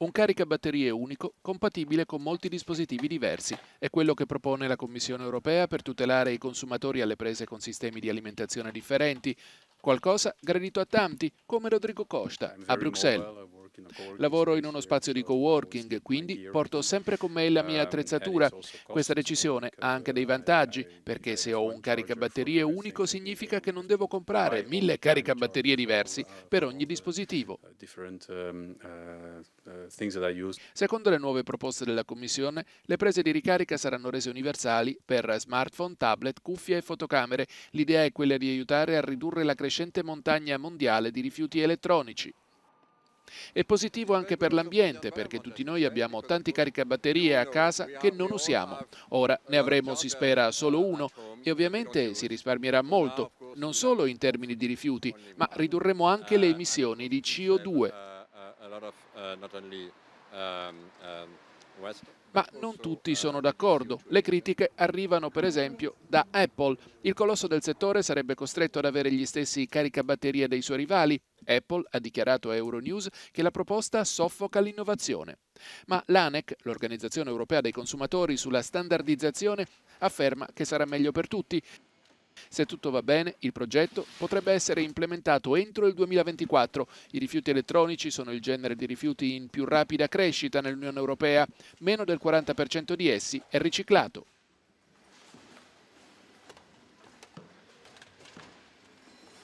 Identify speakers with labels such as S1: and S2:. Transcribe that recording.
S1: Un caricabatterie unico, compatibile con molti dispositivi diversi, è quello che propone la Commissione europea per tutelare i consumatori alle prese con sistemi di alimentazione differenti, qualcosa gradito a tanti, come Rodrigo Costa, a Bruxelles. Lavoro in uno spazio di coworking, quindi porto sempre con me la mia attrezzatura. Questa decisione ha anche dei vantaggi, perché se ho un caricabatterie unico significa che non devo comprare mille caricabatterie diversi per ogni dispositivo. Secondo le nuove proposte della Commissione, le prese di ricarica saranno rese universali per smartphone, tablet, cuffie e fotocamere. L'idea è quella di aiutare a ridurre la crescente montagna mondiale di rifiuti elettronici. È positivo anche per l'ambiente perché tutti noi abbiamo tanti caricabatterie a casa che non usiamo. Ora ne avremo, si spera, solo uno e ovviamente si risparmierà molto, non solo in termini di rifiuti, ma ridurremo anche le emissioni di CO2. Ma non tutti sono d'accordo. Le critiche arrivano per esempio da Apple. Il colosso del settore sarebbe costretto ad avere gli stessi caricabatterie dei suoi rivali Apple ha dichiarato a Euronews che la proposta soffoca l'innovazione. Ma l'ANEC, l'Organizzazione Europea dei Consumatori sulla standardizzazione, afferma che sarà meglio per tutti. Se tutto va bene, il progetto potrebbe essere implementato entro il 2024. I rifiuti elettronici sono il genere di rifiuti in più rapida crescita nell'Unione Europea. Meno del 40% di essi è riciclato.